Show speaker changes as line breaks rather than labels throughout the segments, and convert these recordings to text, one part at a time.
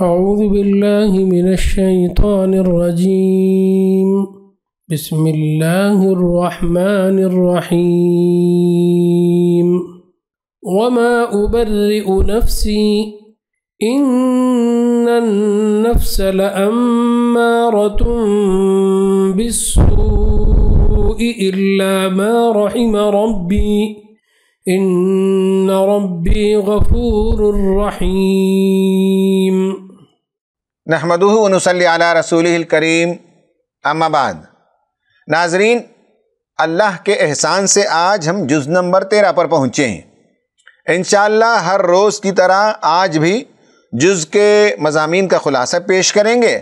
أعوذ بالله من الشيطان الرجيم بسم الله الرحمن الرحيم وما أبرئ نفسي إن النفس لأمارة بالسوء إلا ما رحم ربي إن ربي غفور رحيم नहमदूनसल रसूल करीम अम्माबाद नाजरीन अल्लाह के एहसान से आज हम जुज़ नंबर तेरह पर पहुँचे हैं इन हर रोज़ की तरह आज भी जुज़ के मजामी का ख़ुलासा पेश करेंगे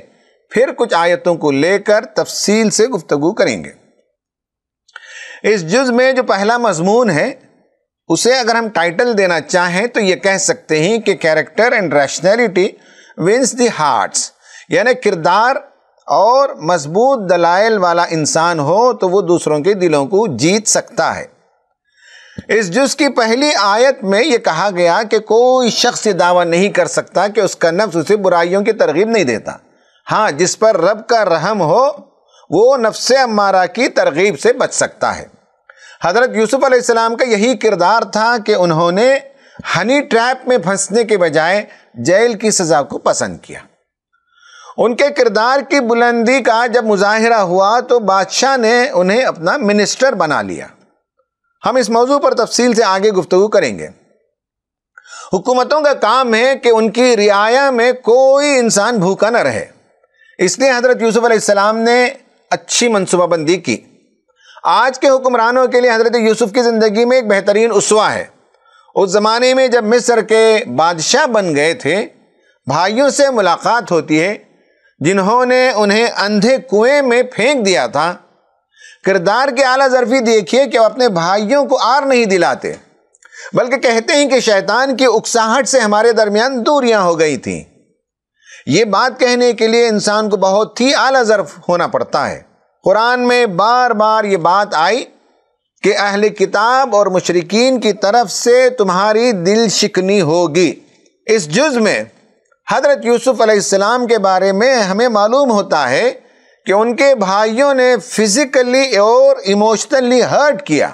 फिर कुछ आयतों को लेकर तफसील से गुफ्तु करेंगे इस जुज़ में जो पहला मजमून है उसे अगर हम टाइटल देना चाहें तो ये कह सकते हैं कि character and rationality wins the hearts यानी किरदार और मजबूत दलाइल वाला इंसान हो तो वो दूसरों के दिलों को जीत सकता है इस जुज की पहली आयत में ये कहा गया कि कोई शख्स ये दावा नहीं कर सकता कि उसका नफ्स उसे बुराइयों की तरगीब नहीं देता हाँ जिस पर रब का रहम हो वो नफ्स अम्मारा की तरगीब से बच सकता है हज़रत यूसुफ़ अलैहिस्सलाम का यही किरदार था कि उन्होंने हनी ट्रैप में फंसने के बजाय जेल की सजा को पसंद किया उनके किरदार की बुलंदी का जब मुजाहरा हुआ तो बादशाह ने उन्हें अपना मिनिस्टर बना लिया हम इस मौजू पर तफसील से आगे गुफ्तु करेंगे हुकूमतों का काम है कि उनकी रियाया में कोई इंसान भूखा न रहे इसलिए हज़रत यूसुफ़ अलैहिस्सलाम ने अच्छी मनसूबाबंदी की आज के हुक्मरानों के लिए हज़रत यूसुफ़ की ज़िंदगी में एक बेहतरीन उसवा है उस ज़माने में जब मिस्र के बादशाह बन गए थे भाइयों से मुलाकात होती है जिन्होंने उन्हें अंधे कुएं में फेंक दिया था किरदार के आला जरफी देखिए कि वह अपने भाइयों को आर नहीं दिलाते बल्कि कहते हैं कि शैतान की उकसाहट से हमारे दरमियान दूरियां हो गई थी ये बात कहने के लिए इंसान को बहुत ही आला जरफ होना पड़ता है कुरान में बार बार ये बात आई कि अहले किताब और मशरकिन की तरफ से तुम्हारी दिल शिकनी होगी इस जुज़ में हज़रत यूसुफ़ अलैहिस्सलाम के बारे में हमें मालूम होता है कि उनके भाइयों ने फिज़िकली और इमोशनली हर्ट किया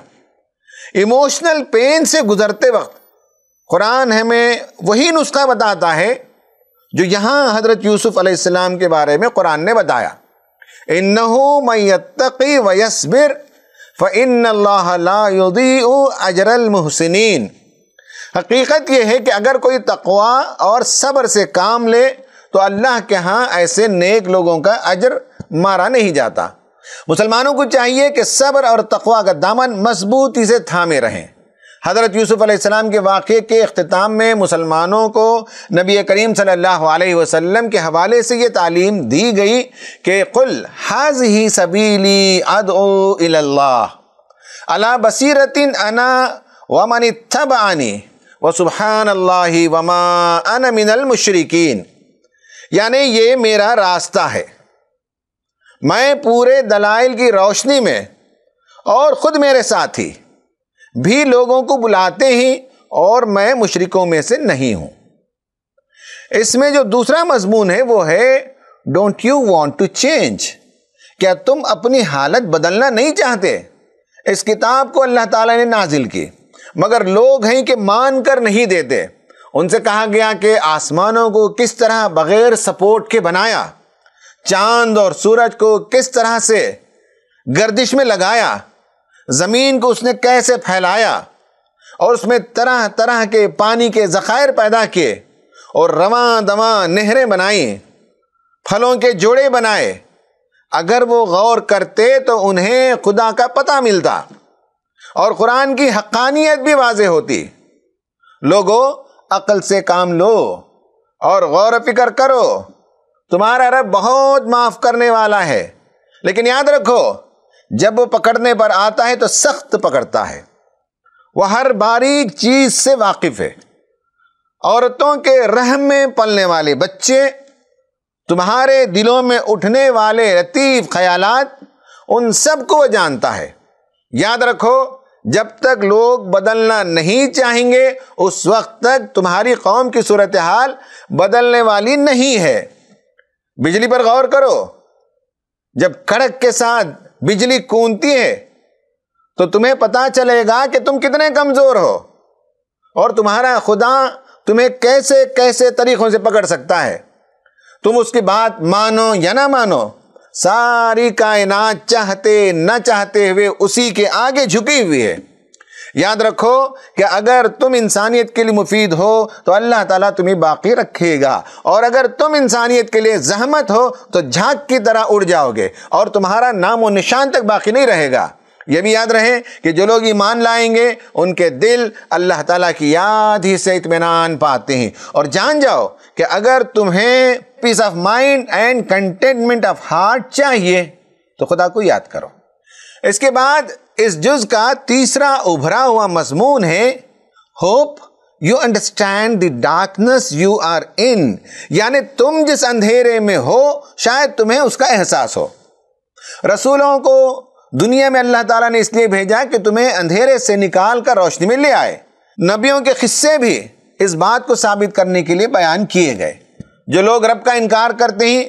इमोशनल पेन से गुज़रते वक्त कुरान हमें वही नुस्खा बताता है जो यहाँ हज़रत यूसुफ़ अलैहिस्सलाम के बारे में कुरान ने बताया इन्नहु मैत्तकी वयसबिर फ़िन अजरल महसिन हकीकत यह है कि अगर कोई तकवा और सब्र से काम ले तो अल्लाह के यहाँ ऐसे नेक लोगों का अजर मारा नहीं जाता मुसलमानों को चाहिए कि सब्र और तकवा का दामन मजबूती से थामे रहें हज़रत यूसुफ़ अलैहिस्सलाम के वाक़े के अख्ताम में मुसलमानों को नबी करीम सल्लल्लाहु अलैहि वसल्लम के हवाले से ये तालीम दी गई कि कुल हज ही सबीली अदोल्ला अला बसरतिन अना वमन थब आनी व सुबहान अल्लाह वमा अन यानी ये मेरा रास्ता है मैं पूरे दलाइल की रोशनी में और ख़ुद मेरे साथी भी लोगों को बुलाते हैं और मैं मुशरकों में से नहीं हूँ इसमें जो दूसरा मजमून है वो है don't you want to change क्या तुम अपनी हालत बदलना नहीं चाहते इस किताब को अल्लाह ताला ने नाजिल की मगर लोग हैं कि मान कर नहीं देते उनसे कहा गया कि आसमानों को किस तरह बगैर सपोर्ट के बनाया चांद और सूरज को किस तरह से गर्दिश में लगाया ज़मीन को उसने कैसे फैलाया और उसमें तरह तरह के पानी के ज़ख़ायर पैदा किए और रवा दवा नहरें बनाई फलों के जोड़े बनाए अगर वो गौर करते तो उन्हें खुदा का पता मिलता और कुरान की हक्कानियत भी वाज होती लोगों अकल से काम लो और गौर फिक्र करो तुम्हारा रब बहुत माफ़ करने वाला है लेकिन याद रखो जब वो पकड़ने पर आता है तो सख्त पकड़ता है वह हर बारीक चीज से वाकिफ है औरतों के रहम में पलने वाले बच्चे तुम्हारे दिलों में उठने वाले लतीफ़ ख्यालात उन सब को जानता है याद रखो जब तक लोग बदलना नहीं चाहेंगे उस वक्त तक तुम्हारी कौम की सूरत हाल बदलने वाली नहीं है बिजली पर गौर करो जब कड़क के साथ बिजली कूदती है तो तुम्हें पता चलेगा कि तुम कितने कमज़ोर हो और तुम्हारा खुदा तुम्हें कैसे कैसे तरीक़ों से पकड़ सकता है तुम उसकी बात मानो या ना मानो सारी कायनात चाहते न चाहते हुए उसी के आगे झुकी हुई है याद रखो कि अगर तुम इंसानियत के लिए मुफीद हो तो अल्लाह ताला तुम्हें बाकी रखेगा और अगर तुम इंसानियत के लिए जहमत हो तो झांक की तरह उड़ जाओगे और तुम्हारा नाम और निशान तक बाकी नहीं रहेगा ये भी याद रहे कि जो लोग ईमान लाएंगे उनके दिल अल्लाह ताला की याद ही से इतमान पाते हैं और जान जाओ कि अगर तुम्हें peace of mind and containment of heart चाहिए तो खुदा को याद करो इसके बाद इस जुज का तीसरा उभरा हुआ मजमून है hope you understand the darkness you are in यानी तुम जिस अंधेरे में हो शायद तुम्हें उसका एहसास हो रसूलों को दुनिया में अल्लाह ताला ने इसलिए भेजा कि तुम्हें अंधेरे से निकाल कर रोशनी में ले आए नबियों के किस्से भी इस बात को साबित करने के लिए बयान किए गए जो लोग रब का इनकार करते हैं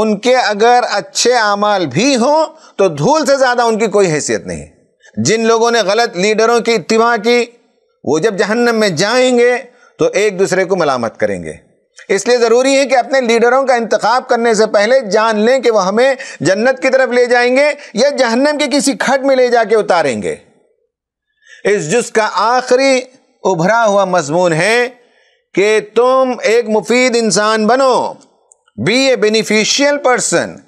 उनके अगर अच्छे अमाल भी हों तो धूल से ज़्यादा उनकी कोई हैसियत नहीं जिन लोगों ने गलत लीडरों की इतवा की वो जब जहन्नम में जाएंगे तो एक दूसरे को मलामत करेंगे इसलिए ज़रूरी है कि अपने लीडरों का इंतखब करने से पहले जान लें कि वह हमें जन्नत की तरफ ले जाएंगे या जहन्नम के किसी खट में ले जाके उतारेंगे इस जुस का आखिरी उभरा हुआ मजमून है कि तुम एक मुफीद इंसान बनो बी ए बेनिफिशियल पर्सन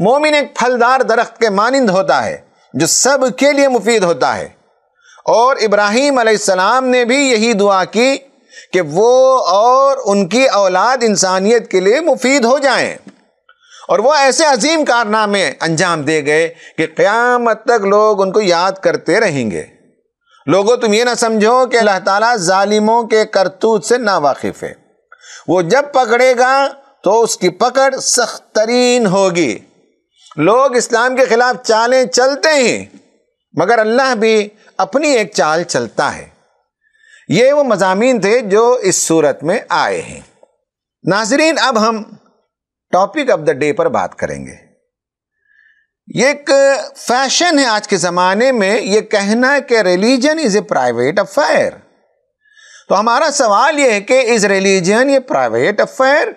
मोमिन एक फलदार दरख्त के मानंद होता है जो सब के लिए मुफीद होता है और इब्राहीम सलाम ने भी यही दुआ की कि वो और उनकी औलाद इंसानियत के लिए मुफीद हो जाएं और वह ऐसे अजीम कारनामे अंजाम दे गए कि क़यामत तक लोग उनको याद करते रहेंगे लोगों तुम ये ना समझो कि अल्लाह ताला जालिमों के करतूत से नावाकिफ़ है वो जब पकड़ेगा तो उसकी पकड़ सख्त तरीन होगी लोग इस्लाम के खिलाफ चालें चलते हैं मगर अल्लाह भी अपनी एक चाल चलता है ये वो मजामी थे जो इस सूरत में आए हैं नाजरीन अब हम टॉपिक ऑफ द डे पर बात करेंगे ये एक फैशन है आज के ज़माने में ये कहना कि religion is a private affair तो हमारा सवाल ये है कि इज़ रिलीजन ये प्राइवेट अफेयर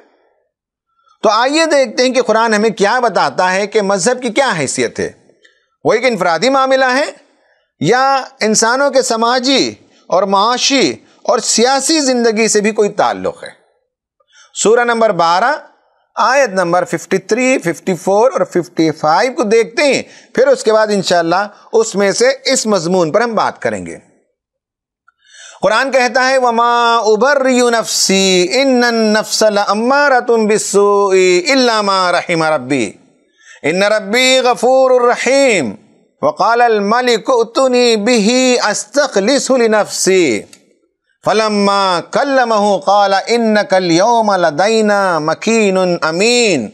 तो आइए देखते हैं कि कुरान हमें क्या बताता है कि मज़हब की क्या हैसियत है वो एक इनफरादी मामला है या इंसानों के समाजी और माशी और सियासी ज़िंदगी से भी कोई ताल्लुक़ है सूरह नंबर बारह आयत नंबर 53, 54 और 55 को देखते हैं फिर उसके बाद इन उसमें से इस मजमून पर हम बात करेंगे قرآن کہتا ہے وَمَا أُبَرِّيُ نَفْسِي إِنَّ النَّفْسَ لَأَمَّارَةٌ بِالسُّوءِ إِلَّا مَا رَحِمَ رَبِّي إِنَّ رَبِّي غَفُورُ الرَّحِيمُ وَقَالَ الْمَلِكُ اُتُنِي بِهِ أَسْتَخْلِسُ لِنَفْسِي فَلَمَّا كَلَّمَهُ قَالَ إِنَّكَ الْيَوْمَ لَدَيْنَا مَكِينٌ أَمِينٌ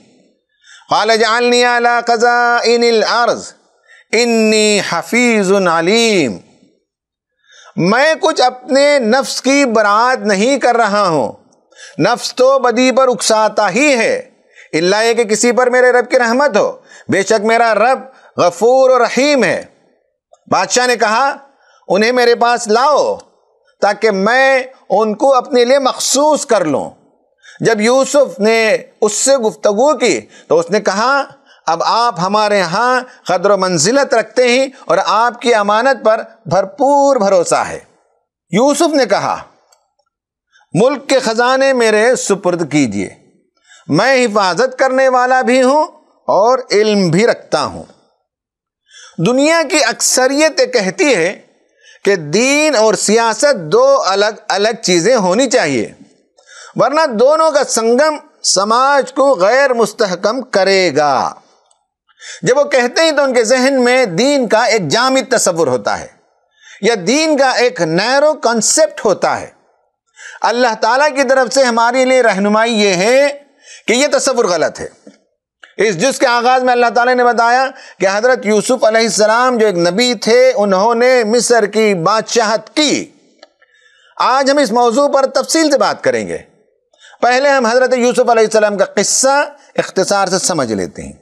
قَالَ اجعلني عَلَى قَزَائِنِ الْأَرْضِ إِنِّي حَفِيظٌ عَلِيمٌ मैं कुछ अपने नफ्स की बरात नहीं कर रहा हूँ नफ्स तो बदी पर उकसाता ही है इल्लाए के कि किसी पर मेरे रब की रहमत हो बेशक मेरा रब गफूर और रहीम है बादशाह ने कहा उन्हें मेरे पास लाओ ताकि मैं उनको अपने लिए मखसूस कर लूँ जब यूसुफ ने उससे गुफ्तगु की तो उसने कहा अब आप हमारे यहाँ कदर मंजिलत रखते हैं और आपकी अमानत पर भरपूर भरोसा है यूसुफ ने कहा मुल्क के ख़जाने मेरे सुपुर्द कीजिए मैं हिफाजत करने वाला भी हूँ और इल्म भी रखता हूँ दुनिया की अक्सरियत कहती है कि दीन और सियासत दो अलग अलग चीज़ें होनी चाहिए वरना दोनों का संगम समाज को गैर मुस्तहकम करेगा जब वो कहते हैं तो उनके जहन में दीन का एक जामित तस्वुर होता है या दीन का एक नैरो कॉन्सेप्ट होता है अल्लाह ताला की तरफ से हमारे लिए रहनुमाई ये है कि ये तस्वुर गलत है इस जुस के आगाज़ में अल्लाह ताला ने बताया कि हज़रत यूसुफ़ अलैहिस्सलाम जो एक नबी थे उन्होंने मिस्र की बादशाहत की आज हम इस मौजू पर तफसील से बात करेंगे पहले हम हज़रत यूसुफ़ अलैहिस्सलाम का किस्सा इख्तिसार से समझ लेते हैं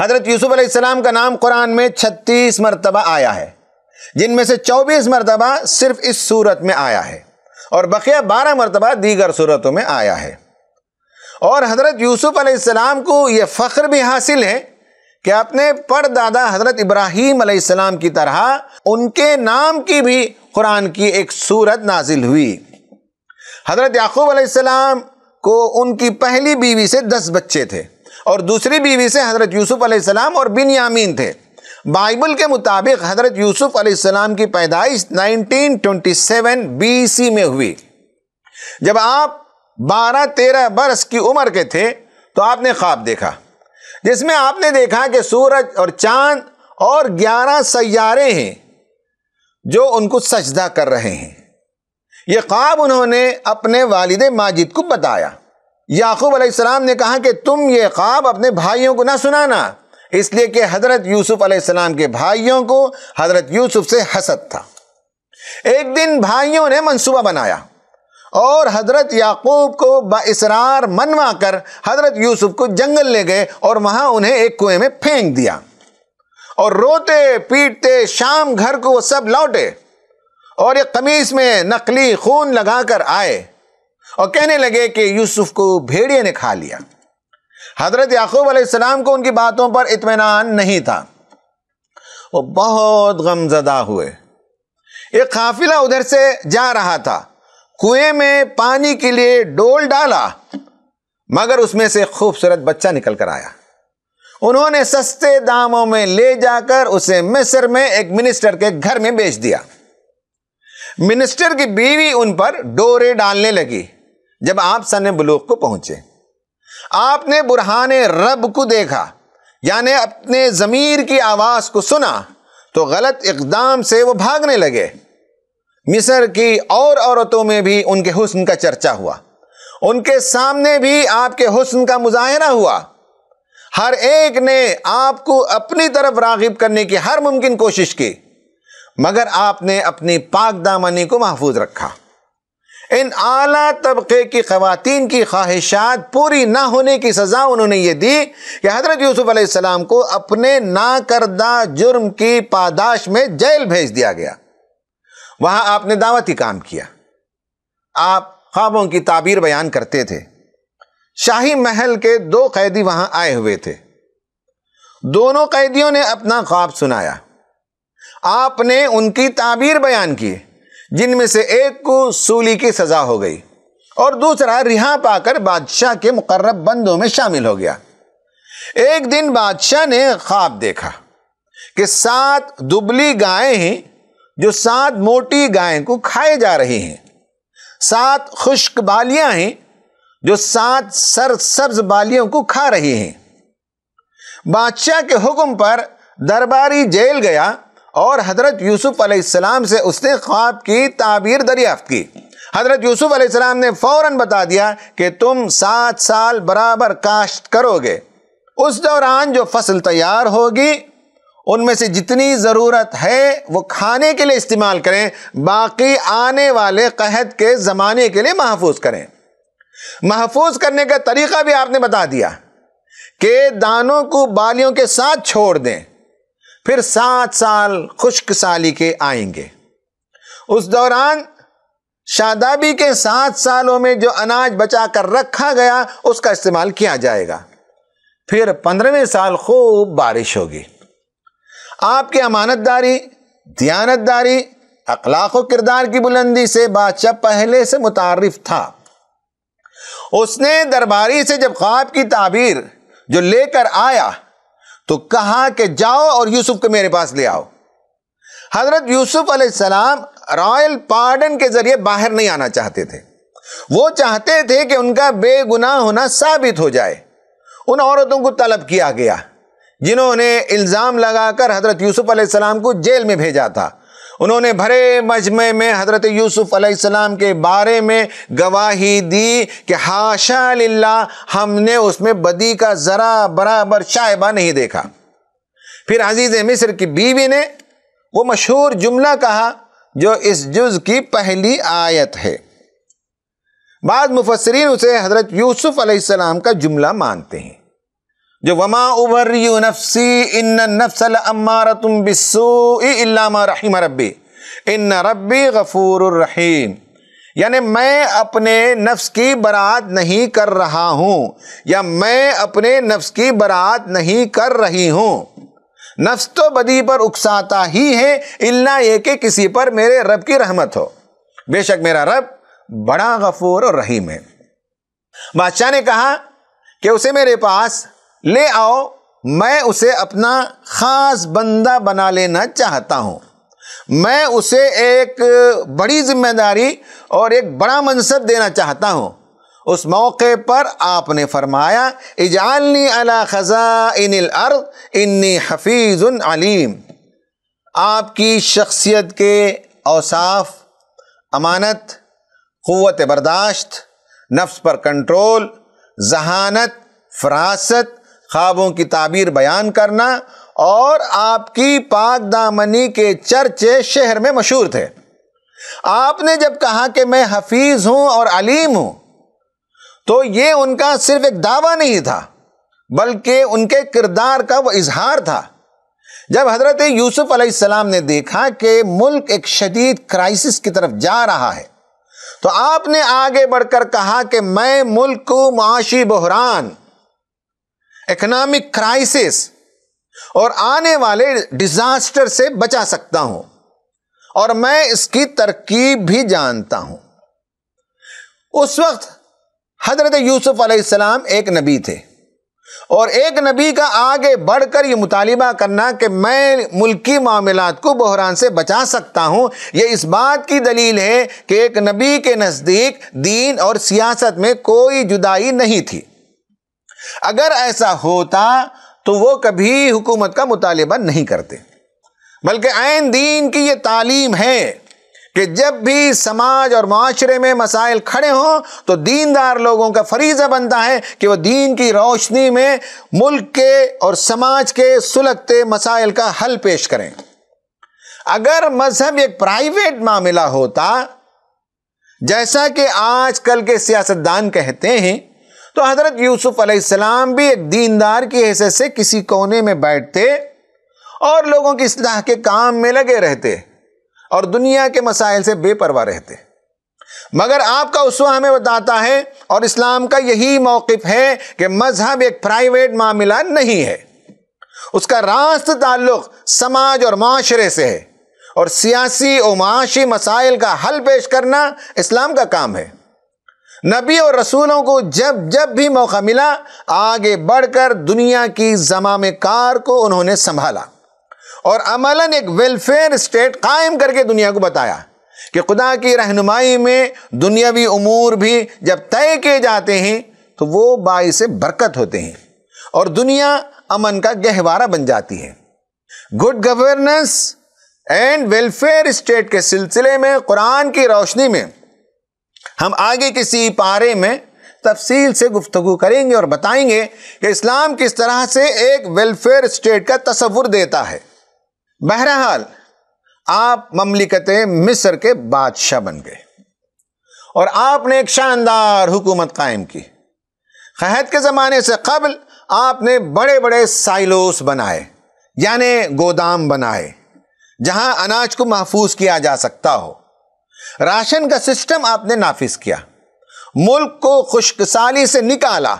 हज़रत यूसुफ़ अलैहिस्सलाम का नाम कुरान में छत्तीस मरतबा आया है जिनमें से चौबीस मरतबा सिर्फ इस सूरत में आया है और बकिया बारह मरतबा दीगर सूरतों में आया है और हज़रत यूसुफ़ अलैहिस्सलाम को ये फ़ख्र भी हासिल है कि अपने परदादा हज़रत इब्राहीम अलैहिस्सलाम की तरह उनके नाम की भी कुरान की एक सूरत नाजिल हुई हज़रत याकूब अलैहिस्सलाम को उनकी पहली बीवी से दस बच्चे थे और दूसरी बीवी से हज़रत यूसुफ़ अलैहिस्सलाम और बिन यामीन थे बाइबल के मुताबिक हज़रत यूसुफ़ अलैहिस्सलाम की पैदाइश 1927 बीसी में हुई जब आप 12-13 बरस की उम्र के थे तो आपने ख्वाब देखा जिसमें आपने देखा कि सूरज और चांद और 11 सैारे हैं जो उनको सजदा कर रहे हैं ये ख्वाब उन्होंने अपने वालिद माजिद को बताया याकूब आसमाम ने कहा कि तुम ये ख्वाब अपने भाइयों को ना सुनाना इसलिए कि हज़रत यूसुफ आसमाम के भाइयों को हज़रत यूसुफ से हसद था एक दिन भाइयों ने मंसूबा बनाया और हज़रत याकूब को बसरार मनवा कर हज़रत यूसुफ को जंगल ले गए और वहाँ उन्हें एक कुएं में फेंक दिया और रोते पीटते शाम घर को वो सब लौटे और एक कमीज में नकली खून लगाकर आए और कहने लगे कि यूसुफ को भेड़िए ने खा लिया हज़रत याकूब अलैहिस्सलाम को उनकी बातों पर इतमान नहीं था वो बहुत गमजदा हुए एक काफिला उधर से जा रहा था कुएं में पानी के लिए डोल डाला मगर उसमें से खूबसूरत बच्चा निकल कर आया उन्होंने सस्ते दामों में ले जाकर उसे मिस्र में एक मिनिस्टर के घर में बेच दिया मिनिस्टर की बीवी उन पर डोरे डालने लगी जब आप सन बलूक को पहुंचे आपने बुरहान रब को देखा यानी अपने ज़मीर की आवाज़ को सुना तो गलत इकदाम से वो भागने लगे मिसर की और औरतों में भी उनके हुस्न का चर्चा हुआ उनके सामने भी आपके हुस्न का मुजाहरा हुआ हर एक ने आपको अपनी तरफ रागिब करने की हर मुमकिन कोशिश की मगर आपने अपनी पाक दामनी को महफूज रखा इन आला तबके की खातन की ख्वाहिशात पूरी ना होने की सज़ा उन्होंने ये दी कि हज़रत यूसुफ़ अलैहिस्सलाम को अपने करदा जुर्म की पादाश में जेल भेज दिया गया वहाँ आपने दावती काम किया आप ख्वाबों की ताबीर बयान करते थे शाही महल के दो कैदी वहाँ आए हुए थे दोनों कैदियों ने अपना ख्वाब सुनाया आपने उनकी ताबीर बयान की जिनमें से एक को सूली की सजा हो गई और दूसरा रिहा पाकर बादशाह के मुकर्रब बंदों में शामिल हो गया एक दिन बादशाह ने ख्वाब देखा कि सात दुबली गायें हैं जो सात मोटी गायें को खाए जा रही हैं सात खुश्क बालियां हैं जो सात सर सब्ज बालियों को खा रही हैं बादशाह के हुक्म पर दरबारी जेल गया और हज़रत यूसुफ़ अलैहिस्सलाम से उसने ख्वाब की ताबीर दरियाफ्त की हज़रत यूसुफ़ अलैहिस्सलाम ने फ़ौर बता दिया कि तुम सात साल बराबर काश्त करोगे उस दौरान जो फसल तैयार होगी उनमें से जितनी ज़रूरत है वो खाने के लिए इस्तेमाल करें बाकी आने वाले कहद के ज़माने के लिए महफूज करें महफूज करने का तरीका भी आपने बता दिया कि दानों को बालियों के साथ छोड़ दें फिर सात साल खुश्क साली के आएंगे उस दौरान शादाबी के सात सालों में जो अनाज बचा कर रखा गया उसका इस्तेमाल किया जाएगा फिर पंद्रहवें साल खूब बारिश होगी आपकी अमानतदारी दारी अखलाक किरदार की बुलंदी से बादशाह पहले से मुतारफ था उसने दरबारी से जब ख्वाब की ताबीर जो लेकर आया तो कहा कि जाओ और यूसुफ को मेरे पास ले आओ हजरत यूसुफ अलैहिस्सलाम रॉयल पार्डन के जरिए बाहर नहीं आना चाहते थे वो चाहते थे कि उनका बेगुनाह होना साबित हो जाए उन औरतों को तलब किया गया जिन्होंने इल्ज़ाम लगाकर हजरत यूसुफ अलैहिस्सलाम को जेल में भेजा था उन्होंने भरे मजमे में हज़रत यूसुफ़ अलैहिस्सलाम के बारे में गवाही दी कि हाशा लिल्ला हमने उसमें बदी का ज़रा बराबर शायबा नहीं देखा फिर अजीज़ मिस्र की बीवी ने वो मशहूर जुमला कहा जो इस जुज़ की पहली आयत है बाद मुफसरीन उसे हज़रत यूसुफ़ अलैहिस्सलाम का जुमला मानते हैं जो वमा उबर नफसी इन नफसल अम्मा तुम बिस्मा रहीम रबी इन रबी गफूर रहीम यानि मैं अपने नफ्स की बरात नहीं कर रहा हूँ या मैं अपने नफ्स की बरात नहीं कर रही हूँ नफ्स तो बदी पर उकसाता ही है इल्ला ये कि किसी पर मेरे रब की रहमत हो बेशक मेरा रब बड़ा गफूर और रहीम है बादशाह ने कहा कि उसे मेरे पास ले आओ मैं उसे अपना खास बंदा बना लेना चाहता हूँ मैं उसे एक बड़ी जिम्मेदारी और एक बड़ा मनसब देना चाहता हूँ उस मौके पर आपने फरमाया इजालनी अला खजा इन अर्द इन्नी हफीज़ अलीम आपकी शख्सियत के औसाफ अमानत क़वत बर्दाश्त नफ्स पर कंट्रोल जहानत फरासत ख्वाबों की ताबीर बयान करना और आपकी पाक दामनी के चर्चे शहर में मशहूर थे आपने जब कहा कि मैं हफीज़ हूँ और अलीम हूँ तो ये उनका सिर्फ एक दावा नहीं था बल्कि उनके किरदार का वो इजहार था जब हज़रत यूसुफ़ अलैहिस्सलाम ने देखा कि मुल्क एक शदीद क्राइसिस की तरफ जा रहा है तो आपने आगे बढ़कर कहा कि मैं मुल्क को माशी बहरान इकोनॉमिक क्राइसिस और आने वाले डिजास्टर से बचा सकता हूं और मैं इसकी तरकीब भी जानता हूं उस वक्त हजरत यूसुफ अलैहिस्सलाम एक नबी थे और एक नबी का आगे बढ़कर ये मुतालबा करना कि मैं मुल्की मामला को बहरान से बचा सकता हूँ यह इस बात की दलील है कि एक नबी के नज़दीक दीन और सियासत में कोई जुदाई नहीं थी अगर ऐसा होता तो वो कभी हुकूमत का मुतालबा नहीं करते बल्कि आन दीन की ये तालीम है कि जब भी समाज और माशरे में मसाइल खड़े हों तो दीनदार लोगों का फरीज़ा बनता है कि वह दीन की रोशनी में मुल्क के और समाज के सुलगते मसाइल का हल पेश करें अगर मजहब एक प्राइवेट मामला होता जैसा कि आजकल के सियासतदान कहते हैं तो हज़रत यूसुफ़ अलैहिस्सलाम भी एक दीनदार की हैसियत से किसी कोने में बैठते और लोगों की असलाह के काम में लगे रहते और दुनिया के मसाइल से बेपरवाह रहते मगर आपका उसवा हमें बताता है और इस्लाम का यही मौक़ है कि मज़हब एक प्राइवेट मामला नहीं है उसका रास्त ताल्लुक समाज और माशरे से है और सियासी और माशी मसाइल का हल पेश करना इस्लाम का काम है नबी और रसूलों को जब जब भी मौका मिला आगे बढ़कर दुनिया की जमाम कार को उन्होंने संभाला और अमलन एक वेलफेयर स्टेट कायम करके दुनिया को बताया कि खुदा की रहनुमाई में दुनियावी अमूर भी जब तय किए जाते हैं तो वो से बरकत होते हैं और दुनिया अमन का गहवारा बन जाती है good governance and welfare state के सिलसिले में कुरान की रोशनी में हम आगे किसी पारे में तफसील से गुफ्तु करेंगे और बताएंगे कि इस्लाम किस तरह से एक वेलफेयर स्टेट का तस्वुर देता है बहरहाल आप ममलिकत मिस्र के बादशाह बन गए और आपने एक शानदार हुकूमत कायम की खहत के ज़माने से कबल आपने बड़े बड़े साइलोस बनाए यानि गोदाम बनाए जहां अनाज को महफूज किया जा सकता हो राशन का सिस्टम आपने नाफिज किया मुल्क को खुशकसाली से निकाला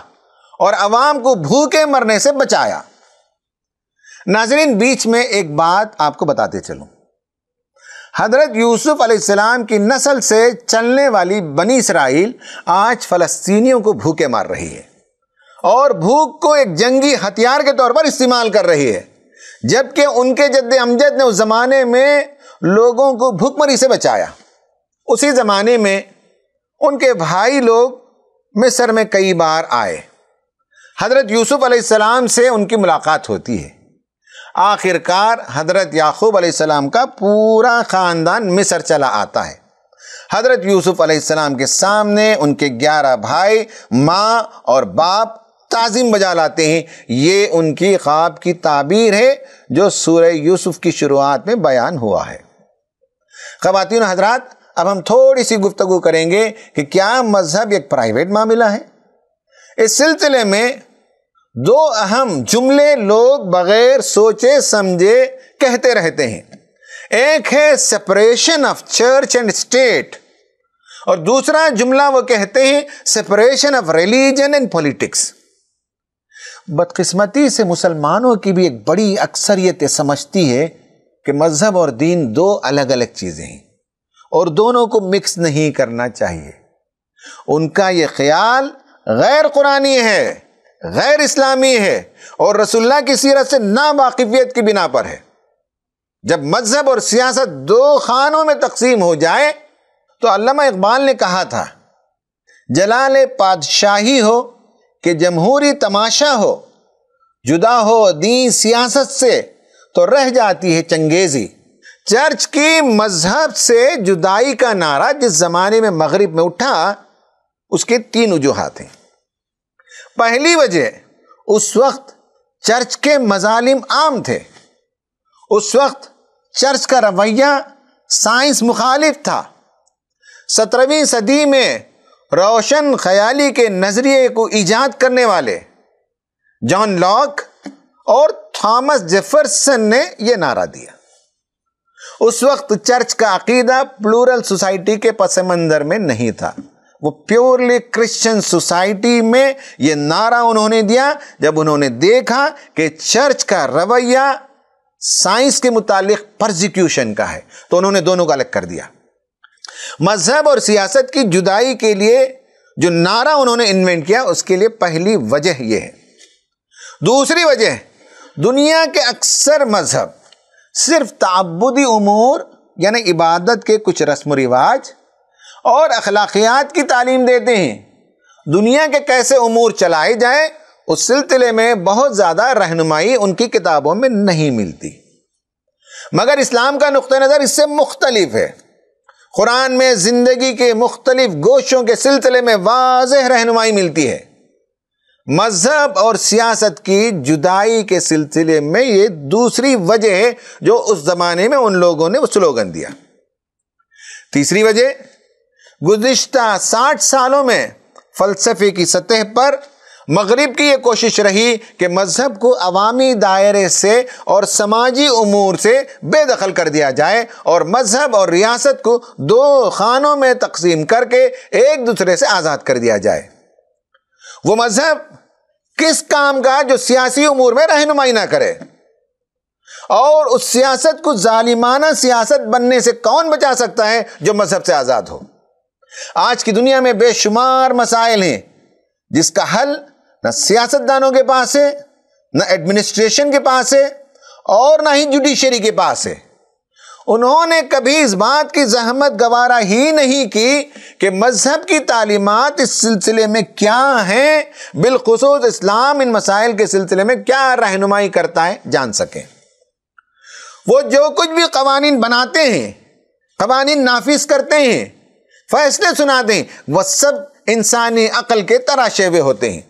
और आवाम को भूखे मरने से बचाया नाजरीन बीच में एक बात आपको बताते चलूं हजरत यूसुफ अलैहिस्सलाम की नस्ल से चलने वाली बनी इसराइल आज फ़लस्तीनियों को भूखे मार रही है और भूख को एक जंगी हथियार के तौर पर इस्तेमाल कर रही है जबकि उनके जद्द अमजद ने उस ज़माने में लोगों को भूखमरी से बचाया उसी ज़माने में उनके भाई लोग मिस्र में कई बार आए हज़रत यूसुफ़ अलैहिस्सलाम से उनकी मुलाकात होती है आखिरकार हज़रत याकूब अलैहिस्सलाम का पूरा ख़ानदान मिस्र चला आता है हज़रत यूसुफ़ अलैहिस्सलाम के सामने उनके ग्यारह भाई माँ और बाप ताज़िम बजा लाते हैं ये उनकी ख्वाब की ताबीर है जो सूर्य यूसुफ़ की शुरुआत में बयान हुआ है ख़वातिन हजरात अब हम थोड़ी सी गुफ्तगु करेंगे कि क्या मजहब एक प्राइवेट मामला है इस सिलसिले में दो अहम जुमले लोग बगैर सोचे समझे कहते रहते हैं एक है separation of church and state और दूसरा जुमला वो कहते हैं separation of religion and politics बदकिस्मती से मुसलमानों की भी एक बड़ी अक्सरियत समझती है कि मज़हब और दीन दो अलग अलग चीज़ें हैं और दोनों को मिक्स नहीं करना चाहिए उनका ये ख्याल गैर कुरानी है गैर इस्लामी है और रसुल्ला की सीरत से नावाकिफियत की बिना पर है जब मजहब और सियासत दो खानों में तकसीम हो जाए तो अल्लामा इकबाल ने कहा था जलाल पादशाही हो कि जमहूरी तमाशा हो जुदा हो दी सियासत से तो रह जाती है चंगेज़ी चर्च की मजहब से जुदाई का नारा जिस जमाने में मगरब में उठा उसके तीन वजूहत हैं पहली वजह उस वक्त चर्च के मजालिम आम थे उस वक्त चर्च का रवैया साइंस मुखालिफ था सत्रहवीं सदी में रोशन ख्याली के नज़रिए को ईजाद करने वाले जॉन लॉक और थॉमस जेफरसन ने यह नारा दिया उस वक्त चर्च का अकीदा प्लूरल सोसाइटी के पस मंज़र में नहीं था वो प्योरली क्रिश्चियन सोसाइटी में ये नारा उन्होंने दिया जब उन्होंने देखा कि चर्च का रवैया साइंस के मुतालिक प्रोजिक्यूशन का है तो उन्होंने दोनों का अलग कर दिया मजहब और सियासत की जुदाई के लिए जो नारा उन्होंने इन्वेंट किया उसके लिए पहली वजह यह है दूसरी वजह दुनिया के अक्सर मजहब सिर्फ तबुदी उमूर यानी इबादत के कुछ रस्म रिवाज और अखलाकियात की तालीम देते हैं दुनिया के कैसे उमूर चलाए जाएँ उस सिलसिले में बहुत ज़्यादा रहनुमाई उनकी किताबों में नहीं मिलती मगर इस्लाम का नुक़ नज़र इससे मुख्तलिफ है क़ुरान में ज़िंदगी के मुख्तलिफ गोशों के सिलसिले में वाज रहनुमाई मिलती है मजहब और सियासत की जुदाई के सिलसिले में ये दूसरी वजह है जो उस ज़माने में उन लोगों ने वो स्लोगन दिया तीसरी वजह गुज्त साठ सालों में फ़लसफ़े की सतह पर मगरब की ये कोशिश रही कि मज़हब को अवामी दायरे से और समाजी अमूर से बेदखल कर दिया जाए और मज़हब और रियासत को दो खानों में तकसीम करके एक दूसरे से आज़ाद कर दिया जाए वो मजहब किस काम का जो सियासी उमूर में रहनुमाई ना करे और उस सियासत को जालिमाना सियासत बनने से कौन बचा सकता है जो मजहब से आज़ाद हो आज की दुनिया में बेशुमार मसाइल हैं जिसका हल न सियासतदानों के पास है न एडमिनिस्ट्रेशन के पास है और ना ही जुडिशरी के पास है उन्होंने कभी इस बात की जहमत गवारा ही नहीं की कि मज़हब की तालीमत इस सिलसिले में क्या हैं बिलखसूस इस्लाम इन मसाइल के सिलसिले में क्या रहनुमाई करता है जान सकें वो जो कुछ भी कवानीन बनाते हैं कवानीन नाफिज करते हैं फैसले सुनाते हैं वह सब इंसानी अकल के तराशे हुए होते हैं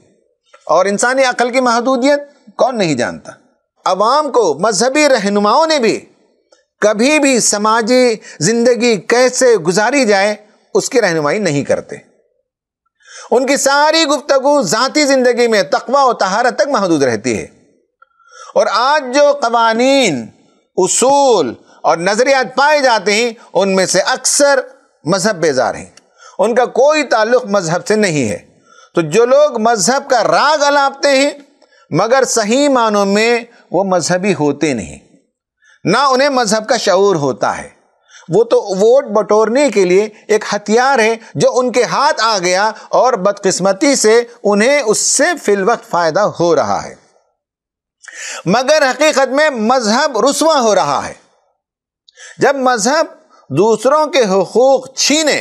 और इंसानी अकल की महदूदियत कौन नहीं जानता आवाम को मजहबी रहनुमाओं ने भी कभी भी समाजी जिंदगी कैसे गुजारी जाए उसकी रहनुमाई नहीं करते उनकी सारी गुफ्तगु ज़ाती ज़िंदगी में तकवा और तहारत तक महदूद रहती है और आज जो कवानीन उसूल और नज़रियात पाए जाते हैं उनमें से अक्सर मज़हब बेजार हैं उनका कोई ताल्लुक मज़हब से नहीं है तो जो लोग मज़हब का राग अलापते हैं मगर सही मानों में वो मज़हबी होते नहीं ना उन्हें मजहब का शूर होता है वो तो वोट बटोरने के लिए एक हथियार है जो उनके हाथ आ गया और बदकिस्मती से उन्हें उससे फिलवक्त फ़ायदा हो रहा है मगर हकीकत में मजहब रसवा हो रहा है जब मजहब दूसरों के हकूक छीने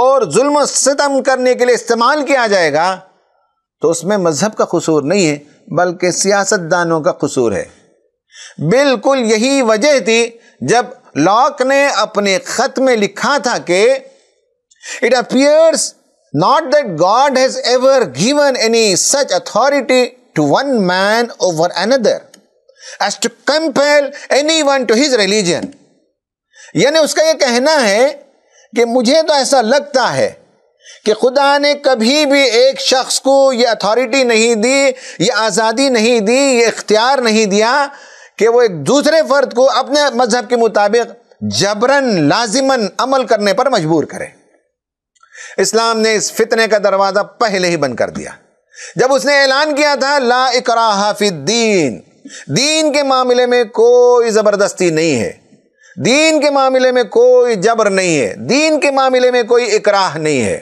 और जुल्म सितम करने के लिए इस्तेमाल किया जाएगा तो उसमें मजहब का कसूर नहीं है बल्कि सियासतदानों का कसूर है बिल्कुल यही वजह थी जब लॉक ने अपने खत में लिखा था कि it appears not that God has ever given any such authority to one man over another as to compel any one to his religion यानी उसका यह कहना है कि मुझे तो ऐसा लगता है कि खुदा ने कभी भी एक शख्स को यह अथॉरिटी नहीं दी यह आज़ादी नहीं दी ये इख्तियार नहीं दिया कि वो एक दूसरे फ़र्द को अपने मजहब के मुताबिक जबरन लाजिमन अमल करने पर मजबूर करे इस्लाम ने इस फितने का दरवाज़ा पहले ही बंद कर दिया जब उसने ऐलान किया था ला हाफिदीन दीन के मामले में कोई ज़बरदस्ती नहीं है दीन के मामले में कोई जबर नहीं है दीन के मामले में कोई इकराह नहीं है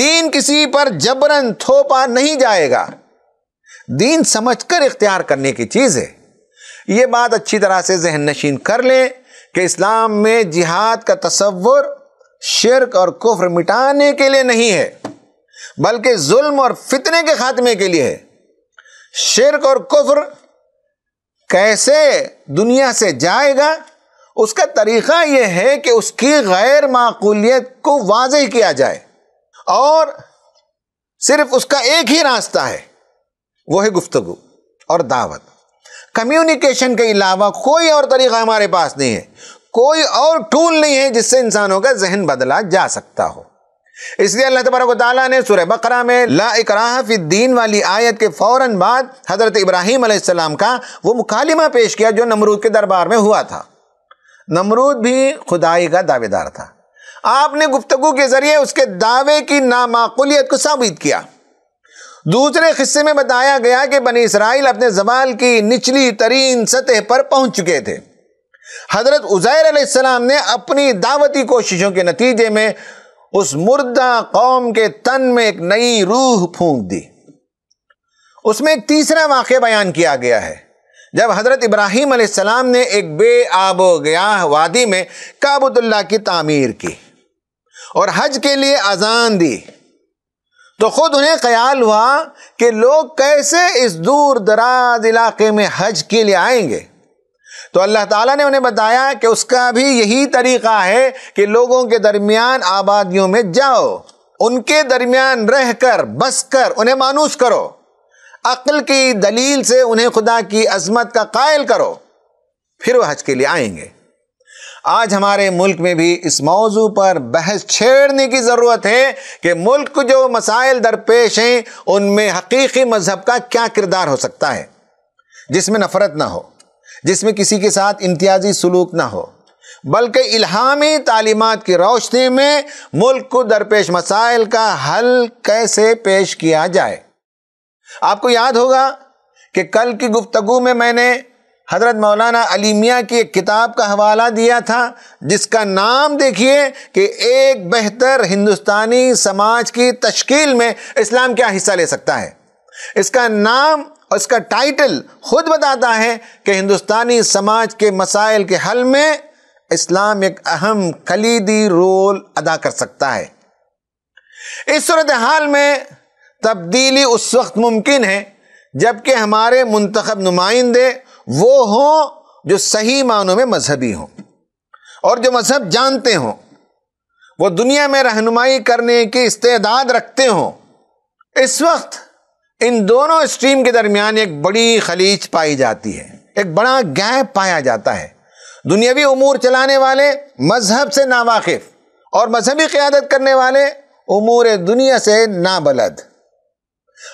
दीन किसी पर जबरन थोपा नहीं जाएगा दीन समझकर इख्तियार करने की चीज़ है ये बात अच्छी तरह से जहन नशीन कर लें कि इस्लाम में जिहाद का तस्वुर शिरक और कुफ्र मिटाने के लिए नहीं है बल्कि जुल्म और फितने के खात्मे के लिए है शिरक और कुफ्र कैसे दुनिया से जाएगा उसका तरीक़ा यह है कि उसकी गैर माकूलियत को वाज किया जाए और सिर्फ उसका एक ही रास्ता है वो है गुफ्तगु और दावत कम्युनिकेशन के अलावा कोई और तरीका हमारे पास नहीं है कोई और टूल नहीं है जिससे इंसानों का जहन बदला जा सकता हो इसलिए अल्लाह तबारक ताली ने सुरह बकरा में ला इकराहफ़ीन वाली आयत के फ़ौर बाद हज़रत इब्राहीम आसमाम का वो मुखालिमा पेश किया जो नमरूद के दरबार में हुआ था नमरूद भी खुदाई का दावेदार था आपने गुफ्तु के ज़रिए उसके दावे की नामाकुलियत को साबित किया दूसरे हिस्से में बताया गया कि बनी इसराइल अपने जवाल की निचली तरीन सतह पर पहुंच चुके थे हजरत उज़ैर अलैहिस्सलाम ने अपनी दावती कोशिशों के नतीजे में उस मुर्दा कौम के तन में एक नई रूह फूंक दी उसमें एक तीसरा वाक़ बयान किया गया है जब हज़रत इब्राहीम अलैहिस्सलाम ने एक बे आब वादी में काबुतुल्ला की तामीर की और हज के लिए अजान दी तो खुद उन्हें ख्याल हुआ कि लोग कैसे इस दूर दराज इलाके में हज के लिए आएंगे तो अल्लाह ताला ने उन्हें बताया कि उसका भी यही तरीक़ा है कि लोगों के दरमियान आबादियों में जाओ उनके दरमियान रह कर बस कर उन्हें मानूस करो अक्ल की दलील से उन्हें खुदा की अजमत का कायल करो फिर वह हज के लिए आएंगे आज हमारे मुल्क में भी इस मौजू पर बहस छेड़ने की ज़रूरत है कि मुल्क जो मसाइल दरपेश हैं उनमें हकीकी मज़हब का क्या किरदार हो सकता है जिसमें नफ़रत ना हो जिसमें किसी के साथ इम्तियाजी सलूक ना हो बल्कि इल्हामी तालीमत की रोशनी में मुल्क को दरपेश मसाइल का हल कैसे पेश किया जाए आपको याद होगा कि कल की गुफ्तु में मैंने हज़रत मौलाना अली मियाँ की एक किताब का हवाला दिया था जिसका नाम देखिए कि एक बेहतर हिंदुस्तानी समाज की तश्कील में इस्लाम क्या हिस्सा ले सकता है इसका नाम और इसका टाइटल खुद बताता है कि हिंदुस्तानी समाज के मसाइल के हल में इस्लाम एक अहम कलीदी रोल अदा कर सकता है इस सूरत हाल में तब्दीली उस वक्त मुमकिन है जबकि हमारे मंतखब नुमाइंदे वो हों जो सही मानों में मजहबी हों और जो मजहब जानते हों वो दुनिया में रहनुमाई करने की इस्तेदाद रखते हों इस वक्त इन दोनों स्ट्रीम के दरमियान एक बड़ी खलीज पाई जाती है एक बड़ा गैप पाया जाता है दुनियावी उमूर चलाने वाले मजहब से नावाकिफ और मजहबी क़्यादत करने वाले उमूर दुनिया से नाबलद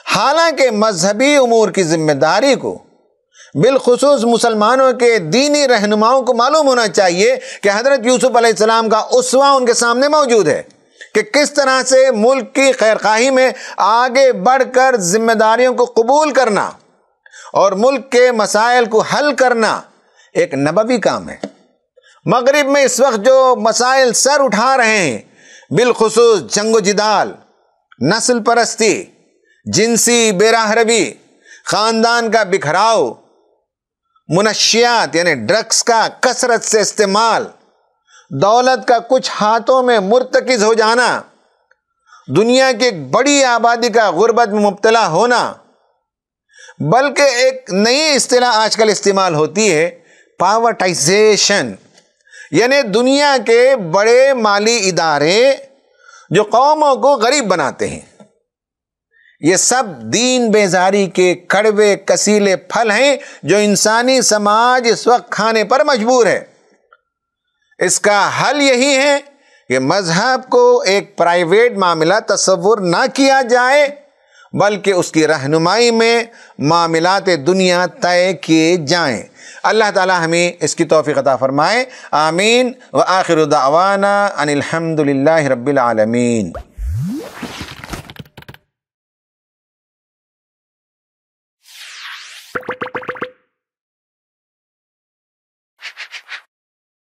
हालांकि मजहबी उमूर की जिम्मेदारी को बिलखसूस मुसलमानों के दीनी रहनुमाओं को मालूम होना चाहिए कि हज़रत यूसुफ़ अलैहिस्सलाम का उसवा उनके सामने मौजूद है कि किस तरह से मुल्क की खैरखाही में आगे बढ़कर जिम्मेदारियों को कबूल करना और मुल्क के मसाइल को हल करना एक नबवी काम है मगरब में इस वक्त जो मसाइल सर उठा रहे हैं बिलखसूस जंग जिदाल नस्ल परस्ती जिनसी बेराहरबी ख़ानदान का बिखराव मुनशियात यानी ड्रग्स का कसरत से इस्तेमाल दौलत का कुछ हाथों में मुर्तकज़ हो जाना दुनिया की एक बड़ी आबादी का गुर्बत में मुबतला होना बल्कि एक नई अतलाह आजकल इस्तेमाल होती है पावर्टाइजेशन यानी दुनिया के बड़े माली इदारे जो कौमों को गरीब बनाते हैं ये सब दीन बेजारी के कड़वे कसीले फल हैं जो इंसानी समाज इस वक्त खाने पर मजबूर है इसका हल यही है कि मज़हब को एक प्राइवेट मामला तस्वुर ना किया जाए बल्कि उसकी रहनुमाई में मामलात दुनिया तय किए जाएँ अल्लाह ताला हमें इसकी तोफ़ी अदा फ़रमाए आमीन व आखिर दावाना अनिलहमदिल्ला रबालमीन